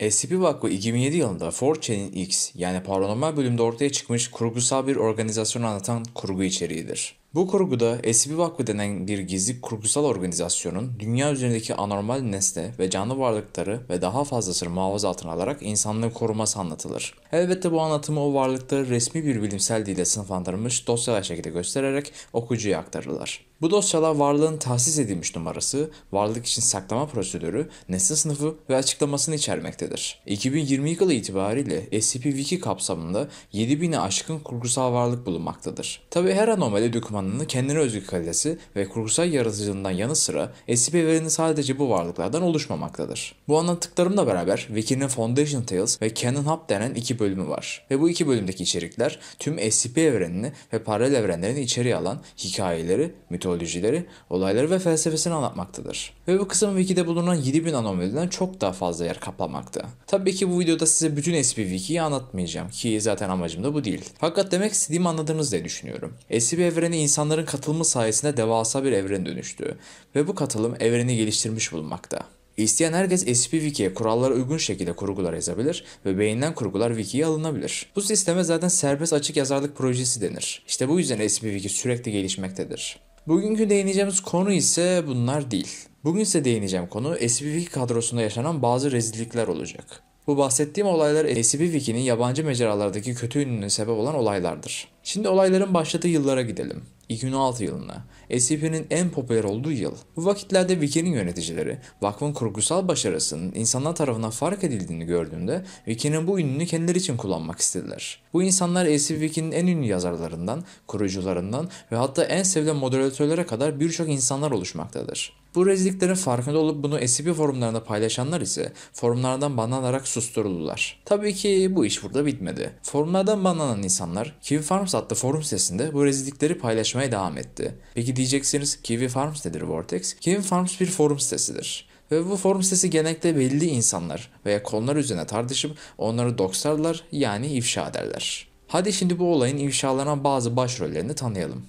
SCP Vakfı 2007 yılında 4chan'in X yani paranormal bölümde ortaya çıkmış kurgusal bir organizasyonu anlatan kurgu içeriğidir. Bu kurguda SCP Vakfı denen bir gizli kurgusal organizasyonun dünya üzerindeki anormal nesne ve canlı varlıkları ve daha fazlasını muhafaza altına alarak insanlığı koruması anlatılır. Elbette bu anlatımı o varlıkları resmi bir bilimsel dille sınıflandırmış dosyalar şekilde göstererek okuyucuya aktarırlar. Bu dosyalar varlığın tahsis edilmiş numarası, varlık için saklama prosedürü, nesne sınıfı ve açıklamasını içermektedir. 2020 yılı itibariyle SCP-Wiki kapsamında 7000'e aşkın kurgusal varlık bulunmaktadır. Tabi her anomali dokümanı kahramanının kendine özgü kalitesi ve kurgusal yaratıcılığından yanı sıra SCP evreni sadece bu varlıklardan oluşmamaktadır. Bu anlattıklarımla beraber Wiki'nin Foundation Tales ve Canon Hub denen iki bölümü var. Ve bu iki bölümdeki içerikler tüm SCP evrenini ve paralel evrenlerini içeriye alan hikayeleri, mitolojileri, olayları ve felsefesini anlatmaktadır. Ve bu kısım Wiki'de bulunan 7000 anomaliden çok daha fazla yer kaplamakta. Tabii ki bu videoda size bütün SCP Wiki'yi anlatmayacağım ki zaten amacım da bu değil. Fakat demek istediğimi anladınız diye düşünüyorum. SCP evreni insan insanların katılımı sayesinde devasa bir evren dönüştü ve bu katılım evreni geliştirmiş bulunmakta. İsteyen herkes SP kurallara uygun şekilde kurgular yazabilir ve beğenilen kurgular Wiki'ye alınabilir. Bu sisteme zaten serbest açık yazarlık projesi denir. İşte bu yüzden SP sürekli gelişmektedir. Bugünkü değineceğimiz konu ise bunlar değil. Bugün ise değineceğim konu SPVK kadrosunda yaşanan bazı rezillikler olacak. Bu bahsettiğim olaylar SPVK'nin yabancı mecralardaki kötü ünlüğüne sebep olan olaylardır. Şimdi olayların başladığı yıllara gidelim. 2006 yılına. SCP'nin en popüler olduğu yıl. Bu vakitlerde Wiki'nin yöneticileri vakfın kurgusal başarısının insanlar tarafından fark edildiğini gördüğünde Wiki'nin bu ününü kendileri için kullanmak istediler. Bu insanlar SCP Wiki'nin en ünlü yazarlarından, kurucularından ve hatta en sevilen moderatörlere kadar birçok insanlar oluşmaktadır. Bu rezilliklerin farkında olup bunu SCP forumlarında paylaşanlar ise forumlardan banlanarak susturuldular. Tabii ki bu iş burada bitmedi. Forumlardan banlanan insanlar Kim Farms adlı forum sitesinde bu rezillikleri paylaşmaya devam etti. Peki diyeceksiniz Kiwi Farms nedir Vortex? Kiwi Farms bir forum sitesidir. Ve bu forum sitesi genellikle belli insanlar veya konular üzerine tartışıp onları doksarlar yani ifşa ederler. Hadi şimdi bu olayın ifşalanan bazı başrollerini tanıyalım.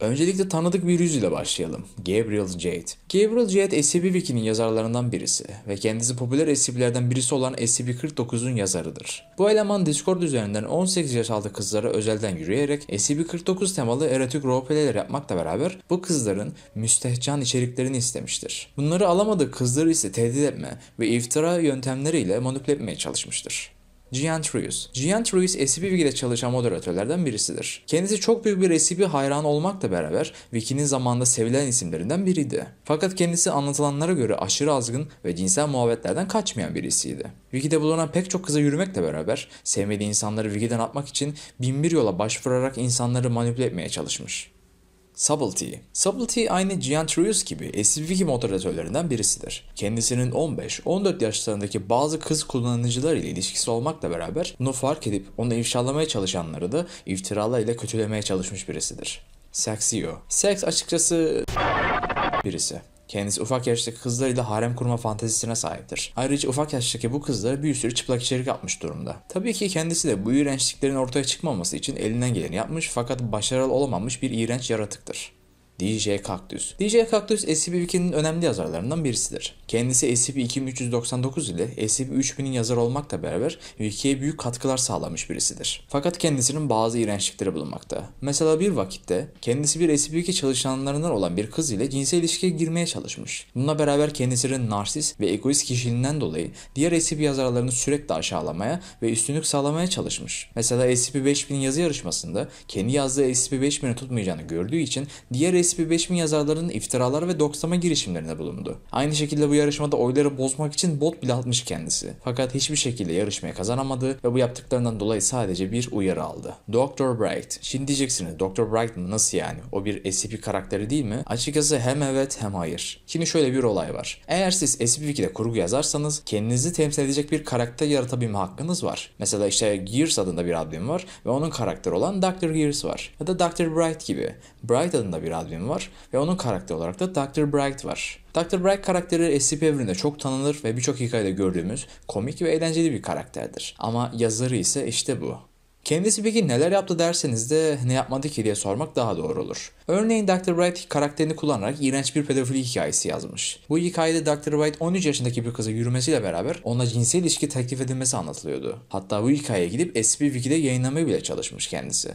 Öncelikle tanıdık bir yüzüyle başlayalım. Gabriel Jade. Gabriel Jade SCP Wiki'nin yazarlarından birisi ve kendisi popüler SCP'lerden birisi olan SCP-49'un yazarıdır. Bu eleman Discord üzerinden 18 yaş altı kızlara özelden yürüyerek SCP-49 temalı erotik roleplayler yapmakla beraber bu kızların müstehcen içeriklerini istemiştir. Bunları alamadığı kızları ise tehdit etme ve iftira yöntemleriyle manipüle etmeye çalışmıştır. Gian Trius. Gian Trius SCP Wiki'de çalışan moderatörlerden birisidir. Kendisi çok büyük bir SCP hayranı olmakla beraber Wiki'nin zamanında sevilen isimlerinden biriydi. Fakat kendisi anlatılanlara göre aşırı azgın ve cinsel muhabbetlerden kaçmayan birisiydi. Wiki'de bulunan pek çok kıza yürümekle beraber sevmediği insanları Wiki'den atmak için binbir yola başvurarak insanları manipüle etmeye çalışmış. Subtlety. Subtlety aynı Gian Trius gibi SVK moderatörlerinden birisidir. Kendisinin 15-14 yaşlarındaki bazı kız kullanıcılar ile ilişkisi olmakla beraber bunu fark edip onu ifşalamaya çalışanları da iftiralar ile kötülemeye çalışmış birisidir. Saxio. Sex açıkçası birisi. Kendisi ufak yaştaki kızlarıyla harem kurma fantezisine sahiptir. Ayrıca ufak yaştaki bu kızlara bir sürü çıplak içerik atmış durumda. Tabii ki kendisi de bu iğrençliklerin ortaya çıkmaması için elinden geleni yapmış fakat başarılı olamamış bir iğrenç yaratıktır. DJ Cactus, DJ Cactus, SCP-2'nin önemli yazarlarından birisidir. Kendisi SCP-2399 ile SCP-3000'in yazarı olmakla beraber Wiki'ye büyük katkılar sağlamış birisidir. Fakat kendisinin bazı iğrençlikleri bulunmakta. Mesela bir vakitte kendisi bir SCP-2 çalışanlarından olan bir kız ile cinsel ilişkiye girmeye çalışmış. Bununla beraber kendisinin narsist ve egoist kişiliğinden dolayı diğer SCP yazarlarını sürekli aşağılamaya ve üstünlük sağlamaya çalışmış. Mesela SCP-5000 yazı yarışmasında kendi yazdığı SCP-5000'i tutmayacağını gördüğü için diğer SCP-5000 yazarlarının iftiralar ve doksama girişimlerine bulundu. Aynı şekilde bu yarışmada oyları bozmak için bot bile atmış kendisi. Fakat hiçbir şekilde yarışmaya kazanamadı ve bu yaptıklarından dolayı sadece bir uyarı aldı. Dr. Bright. Şimdi diyeceksiniz Dr. Bright mı nasıl yani? O bir SCP karakteri değil mi? Açıkçası hem evet hem hayır. Şimdi şöyle bir olay var. Eğer siz SCP-2'de kurgu yazarsanız kendinizi temsil edecek bir karakter yaratabilme hakkınız var. Mesela işte Gears adında bir admin var ve onun karakteri olan Dr. Gears var. Ya da Dr. Bright gibi. Bright adında bir admin problemi var ve onun karakteri olarak da Dr. Bright var. Dr. Bright karakteri SCP evreninde çok tanınır ve birçok hikayede gördüğümüz komik ve eğlenceli bir karakterdir. Ama yazarı ise işte bu. Kendisi peki neler yaptı derseniz de ne yapmadı ki diye sormak daha doğru olur. Örneğin Dr. Bright karakterini kullanarak iğrenç bir pedofili hikayesi yazmış. Bu hikayede Dr. Bright 13 yaşındaki bir kıza yürümesiyle beraber ona cinsel ilişki teklif edilmesi anlatılıyordu. Hatta bu hikayeye gidip SCP Wiki'de yayınlamaya bile çalışmış kendisi.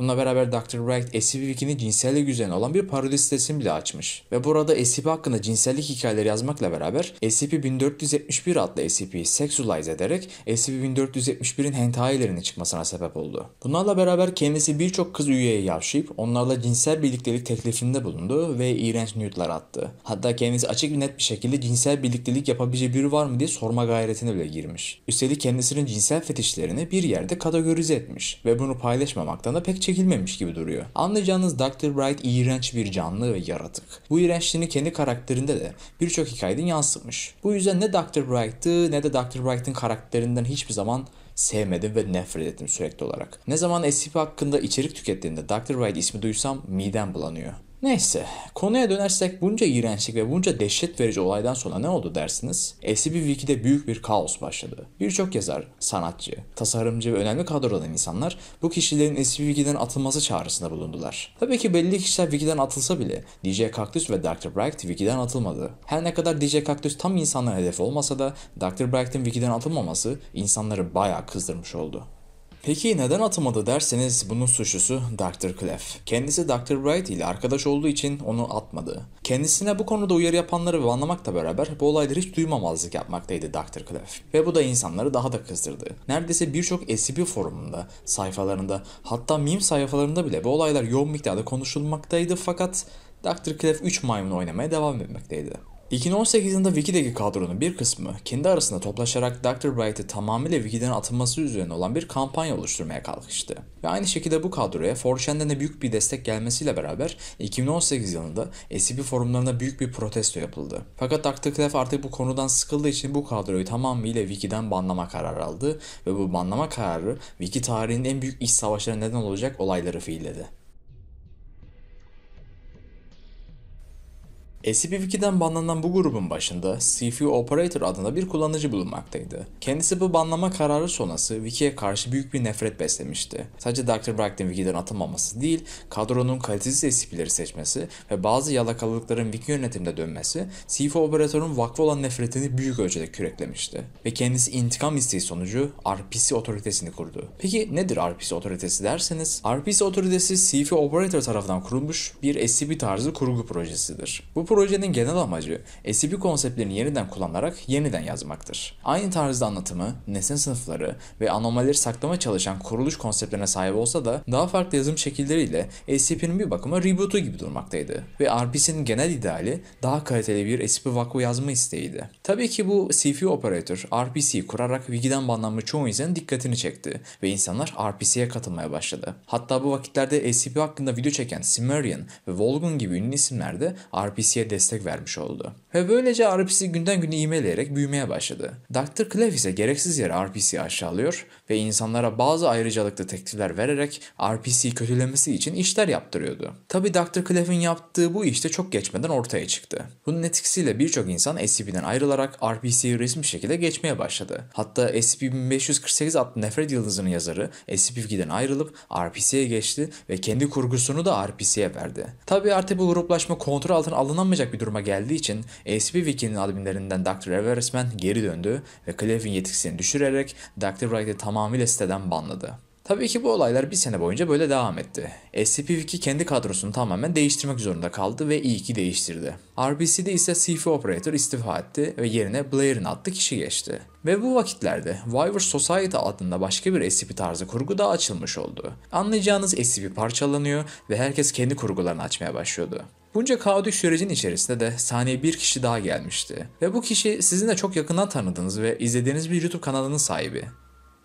Bununla beraber Dr. Wright SCP Wiki'nin cinsellik üzerine olan bir parodi sitesini bile açmış. Ve burada SCP hakkında cinsellik hikayeleri yazmakla beraber SCP-1471 adlı SCP'yi sexualize ederek SCP-1471'in hentailerinin çıkmasına sebep oldu. Bunlarla beraber kendisi birçok kız üyeye yavşayıp onlarla cinsel birliktelik teklifinde bulundu ve iğrenç nude'lar attı. Hatta kendisi açık ve net bir şekilde cinsel birliktelik yapabileceği biri var mı diye sorma gayretine bile girmiş. Üstelik kendisinin cinsel fetişlerini bir yerde kategorize etmiş ve bunu paylaşmamaktan da pek çekilmemiş gibi duruyor. Anlayacağınız Dr. Bright iğrenç bir canlı ve yaratık. Bu iğrençliğini kendi karakterinde de birçok hikayeden yansıtmış. Bu yüzden ne Dr. Bright'ı ne de Dr. Bright'ın karakterinden hiçbir zaman sevmedim ve nefret ettim sürekli olarak. Ne zaman SCP hakkında içerik tükettiğinde Dr. White ismi duysam midem bulanıyor. Neyse konuya dönersek bunca iğrençlik ve bunca dehşet verici olaydan sonra ne oldu dersiniz? SCP Wiki'de büyük bir kaos başladı. Birçok yazar, sanatçı, tasarımcı ve önemli kadrodan insanlar bu kişilerin SCP Wiki'den atılması çağrısında bulundular. Tabii ki belli kişiler Wiki'den atılsa bile DJ Cactus ve Dr. Bright Wiki'den atılmadı. Her ne kadar DJ Cactus tam insanların hedefi olmasa da Dr. Bright'in Wiki'den atılmaması insanları bayağı kızdırmış oldu. Peki neden atamadı derseniz bunun suçlusu Dr. Clef. Kendisi Dr. Bright ile arkadaş olduğu için onu atmadı. Kendisine bu konuda uyarı yapanları anlamakla beraber bu olayları hiç duymamazlık yapmaktaydı Dr. Clef. Ve bu da insanları daha da kızdırdı. Neredeyse birçok SCP forumunda, sayfalarında hatta meme sayfalarında bile bu olaylar yoğun miktarda konuşulmaktaydı fakat Dr. Clef 3 maymunu oynamaya devam etmekteydi. 2018 yılında Wiki'deki kadronun bir kısmı kendi arasında toplaşarak Dr. Bright'ı tamamıyla Wiki'den atılması üzerine olan bir kampanya oluşturmaya kalkıştı. Ve aynı şekilde bu kadroya 4chan'den de büyük bir destek gelmesiyle beraber 2018 yılında SCP forumlarında büyük bir protesto yapıldı. Fakat Dr. Clef artık bu konudan sıkıldığı için bu kadroyu tamamıyla Wiki'den banlama kararı aldı ve bu banlama kararı Wiki tarihinin en büyük iş savaşlarına neden olacak olayları fiilledi. SCP-2'den banlanan bu grubun başında CF Operator adında bir kullanıcı bulunmaktaydı. Kendisi bu banlama kararı sonrası Wiki'ye karşı büyük bir nefret beslemişti. Sadece Dr. Bright'in Wiki'den atılmaması değil, kadronun kalitesiz SCP'leri seçmesi ve bazı yalakalılıkların Wiki yönetiminde dönmesi CF Operator'un vakfı olan nefretini büyük ölçüde küreklemişti. Ve kendisi intikam isteği sonucu RPC otoritesini kurdu. Peki nedir RPC otoritesi derseniz, RPC otoritesi CF Operator tarafından kurulmuş bir SCP tarzı kurgu projesidir. Bu projenin genel amacı SCP konseptlerini yeniden kullanarak yeniden yazmaktır. Aynı tarzda anlatımı, nesne sınıfları ve anomalileri saklama çalışan kuruluş konseptlerine sahip olsa da daha farklı yazım şekilleriyle SCP'nin bir bakıma reboot'u gibi durmaktaydı ve RPC'nin genel ideali daha kaliteli bir SCP vakfı yazma isteğiydi. Tabii ki bu CFU operatör RPC'yi kurarak Wiki'den banlanmış çoğu insanın dikkatini çekti ve insanlar RPC'ye katılmaya başladı. Hatta bu vakitlerde SCP hakkında video çeken Simmerian ve Volgun gibi ünlü isimler de RPC Arapsi'ye destek vermiş oldu. Ve böylece RPC günden güne imeleyerek büyümeye başladı. Dr. Clef ise gereksiz yere RPC'yi aşağılıyor ve insanlara bazı ayrıcalıklı teklifler vererek RPC'yi kötülemesi için işler yaptırıyordu. Tabi Dr. Clef'in yaptığı bu işte çok geçmeden ortaya çıktı. Bunun etkisiyle birçok insan SCP'den ayrılarak RPC'yi resmi şekilde geçmeye başladı. Hatta SCP-1548 adlı Nefret Yıldızı'nın yazarı SCP-2'den ayrılıp RPC'ye geçti ve kendi kurgusunu da RPC'ye verdi. Tabi artık bu gruplaşma kontrol altına alınamadı kullanmayacak bir duruma geldiği için ACP Wiki'nin adminlerinden Dr. Eve geri döndü ve Clevin yetkisini düşürerek Dr. Wright'i tamamıyla siteden banladı. Tabii ki bu olaylar bir sene boyunca böyle devam etti. SCP-2 kendi kadrosunu tamamen değiştirmek zorunda kaldı ve iyi ki değiştirdi. RBC'de ise CF Operator istifa etti ve yerine Blair'in adlı kişi geçti. Ve bu vakitlerde Wyvern Society adında başka bir SCP tarzı kurgu da açılmış oldu. Anlayacağınız SCP parçalanıyor ve herkes kendi kurgularını açmaya başlıyordu. Bunca kaotik sürecin içerisinde de sahneye bir kişi daha gelmişti. Ve bu kişi sizin de çok yakından tanıdığınız ve izlediğiniz bir YouTube kanalının sahibi.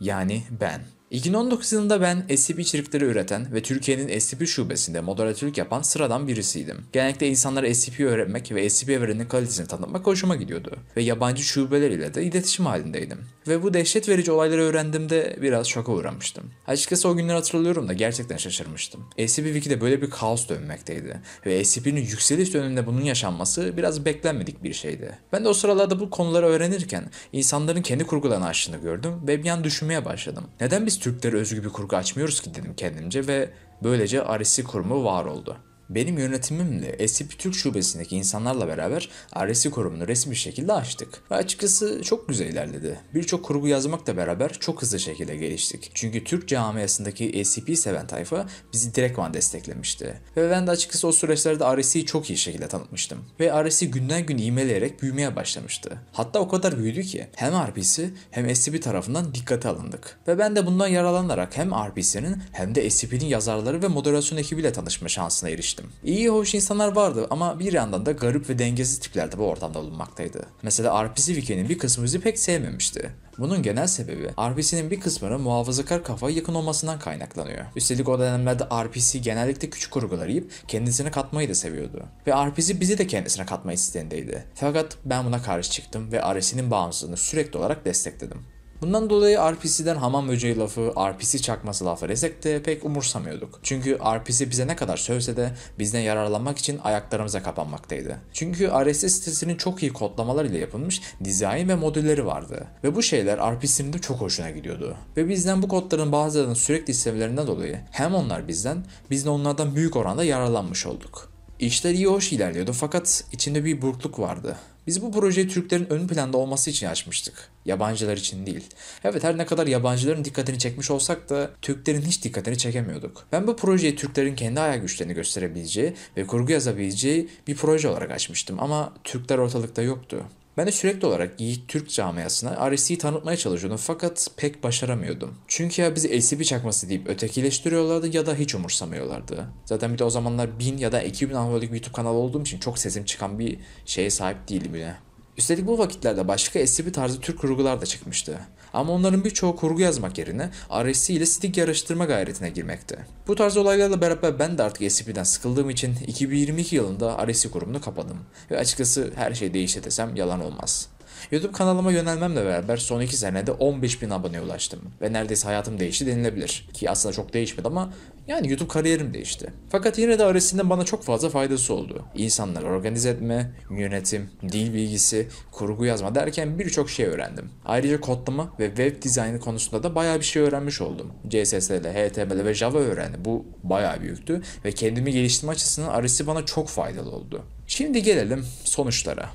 Yani ben. 2019 yılında ben SCP içerikleri üreten ve Türkiye'nin SCP şubesinde moderatörlük yapan sıradan birisiydim. Genellikle insanlara SCP öğretmek ve SCP evrenin kalitesini tanıtmak hoşuma gidiyordu ve yabancı şubeler ile de iletişim halindeydim. Ve bu dehşet verici olayları öğrendiğimde biraz şoka uğramıştım. Açıkçası o günleri hatırlıyorum da gerçekten şaşırmıştım. SCP Wiki'de böyle bir kaos dönmekteydi ve SCP'nin yükseliş döneminde bunun yaşanması biraz beklenmedik bir şeydi. Ben de o sıralarda bu konuları öğrenirken insanların kendi kurgularını açtığını gördüm ve bir an düşünmeye başladım. Neden biz Türklere özgü bir kurgu açmıyoruz ki dedim kendimce ve böylece Ares'i kurumu var oldu. Benim yönetimimle SCP Türk şubesindeki insanlarla beraber RSI kurumunu resmi şekilde açtık. Ve açıkçası çok güzel ilerledi. Birçok kurgu yazmakla beraber çok hızlı şekilde geliştik. Çünkü Türk camiasındaki SCP seven tayfa bizi direktman desteklemişti. Ve ben de açıkçası o süreçlerde RSI'yi çok iyi şekilde tanıtmıştım. Ve RSI günden gün imeleyerek büyümeye başlamıştı. Hatta o kadar büyüdü ki hem RPC hem SCP tarafından dikkate alındık. Ve ben de bundan yararlanarak hem RPC'nin hem de SCP'nin yazarları ve moderasyon ekibiyle tanışma şansına eriştim geçtim. İyi hoş insanlar vardı ama bir yandan da garip ve dengesiz tipler de bu ortamda bulunmaktaydı. Mesela RP Civic'in bir kısmı bizi pek sevmemişti. Bunun genel sebebi RPC'nin bir kısmının muhafazakar kafaya yakın olmasından kaynaklanıyor. Üstelik o dönemlerde RPC genellikle küçük kurgular yiyip kendisini katmayı da seviyordu. Ve RPC bizi de kendisine katma isteğindeydi. Fakat ben buna karşı çıktım ve RPC'nin bağımsızlığını sürekli olarak destekledim. Bundan dolayı RPC'den hamam böceği lafı, RPC çakması lafı desek de pek umursamıyorduk. Çünkü RPC bize ne kadar sövse de bizden yararlanmak için ayaklarımıza kapanmaktaydı. Çünkü RSS sitesinin çok iyi kodlamalar ile yapılmış dizayn ve modülleri vardı. Ve bu şeyler RPC'nin de çok hoşuna gidiyordu. Ve bizden bu kodların bazılarının sürekli istemelerinden dolayı hem onlar bizden, biz de onlardan büyük oranda yararlanmış olduk. İşler iyi hoş ilerliyordu fakat içinde bir burkluk vardı. Biz bu projeyi Türklerin ön planda olması için açmıştık. Yabancılar için değil. Evet her ne kadar yabancıların dikkatini çekmiş olsak da Türklerin hiç dikkatini çekemiyorduk. Ben bu projeyi Türklerin kendi ayak güçlerini gösterebileceği ve kurgu yazabileceği bir proje olarak açmıştım ama Türkler ortalıkta yoktu. Ben de sürekli olarak Yiğit Türk camiasına RSC'yi tanıtmaya çalışıyordum fakat pek başaramıyordum. Çünkü ya bizi LCP çakması deyip ötekileştiriyorlardı ya da hiç umursamıyorlardı. Zaten bir de o zamanlar 1000 ya da 2000 abonelik YouTube kanalı olduğum için çok sesim çıkan bir şeye sahip değilim bile. Üstelik bu vakitlerde başka SCP tarzı Türk kurgular da çıkmıştı. Ama onların birçoğu kurgu yazmak yerine RSC ile stick yarıştırma gayretine girmekte. Bu tarz olaylarla beraber ben de artık SCP'den sıkıldığım için 2022 yılında RSC kurumunu kapadım. Ve açıkçası her şey değişti desem yalan olmaz. YouTube kanalıma yönelmemle beraber son 2 senede 15 bin aboneye ulaştım ve neredeyse hayatım değişti denilebilir. Ki aslında çok değişmedi ama yani YouTube kariyerim değişti. Fakat yine de Ares'inden bana çok fazla faydası oldu. İnsanları organize etme, yönetim, dil bilgisi, kurgu yazma derken birçok şey öğrendim. Ayrıca kodlama ve web dizaynı konusunda da bayağı bir şey öğrenmiş oldum. CSS ile HTML ve Java öğrendim. Bu bayağı büyüktü ve kendimi geliştirme açısından Ares'i bana çok faydalı oldu. Şimdi gelelim sonuçlara.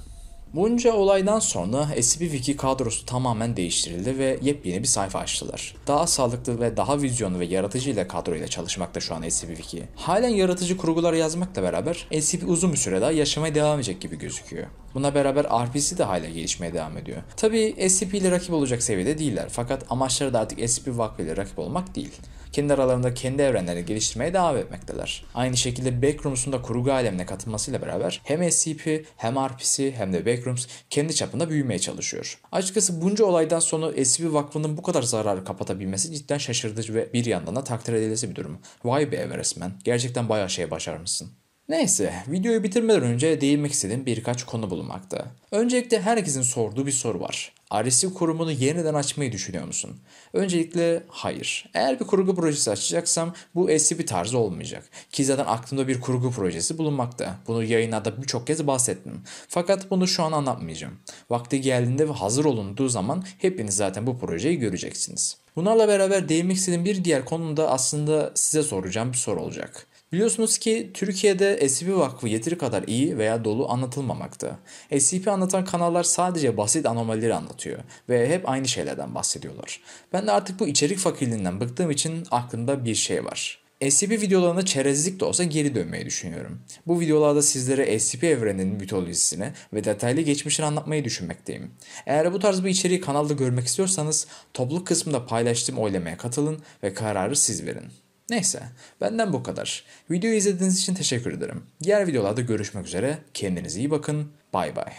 Bunca olaydan sonra scp kadrosu tamamen değiştirildi ve yepyeni bir sayfa açtılar. Daha sağlıklı ve daha vizyonlu ve yaratıcı ile kadroyla çalışmakta şu an scp Halen yaratıcı kurgular yazmakla beraber SCP uzun bir süre daha yaşamaya devam edecek gibi gözüküyor. Buna beraber RPC de hala gelişmeye devam ediyor. Tabi SCP ile rakip olacak seviyede değiller fakat amaçları da artık SCP Vakfı ile rakip olmak değil kendi aralarında kendi evrenlerini geliştirmeye devam etmekteler. Aynı şekilde Backrooms'un da kurgu alemine katılmasıyla beraber hem SCP hem RPC hem de Backrooms kendi çapında büyümeye çalışıyor. Açıkçası bunca olaydan sonra SCP Vakfı'nın bu kadar zararı kapatabilmesi cidden şaşırtıcı ve bir yandan da takdir edilesi bir durum. Vay be Everest Man, gerçekten bayağı şey başarmışsın. Neyse, videoyu bitirmeden önce değinmek istediğim birkaç konu bulunmakta. Öncelikle herkesin sorduğu bir soru var. Agresif kurumunu yeniden açmayı düşünüyor musun? Öncelikle hayır. Eğer bir kurgu projesi açacaksam bu eski bir tarzı olmayacak. Ki zaten aklımda bir kurgu projesi bulunmakta. Bunu yayınlarda birçok kez bahsettim. Fakat bunu şu an anlatmayacağım. Vakti geldiğinde ve hazır olunduğu zaman hepiniz zaten bu projeyi göreceksiniz. Bunlarla beraber değinmek istediğim bir diğer konuda aslında size soracağım bir soru olacak. Biliyorsunuz ki Türkiye'de SCP Vakfı yeteri kadar iyi veya dolu anlatılmamakta. SCP anlatan kanallar sadece basit anomalileri anlatıyor ve hep aynı şeylerden bahsediyorlar. Ben de artık bu içerik fakirliğinden bıktığım için aklımda bir şey var. SCP videolarına çerezlik de olsa geri dönmeyi düşünüyorum. Bu videolarda sizlere SCP evreninin mitolojisini ve detaylı geçmişini anlatmayı düşünmekteyim. Eğer bu tarz bir içeriği kanalda görmek istiyorsanız topluluk kısmında paylaştığım oylamaya katılın ve kararı siz verin. Neyse benden bu kadar. Videoyu izlediğiniz için teşekkür ederim. Diğer videolarda görüşmek üzere. Kendinize iyi bakın. Bay bay.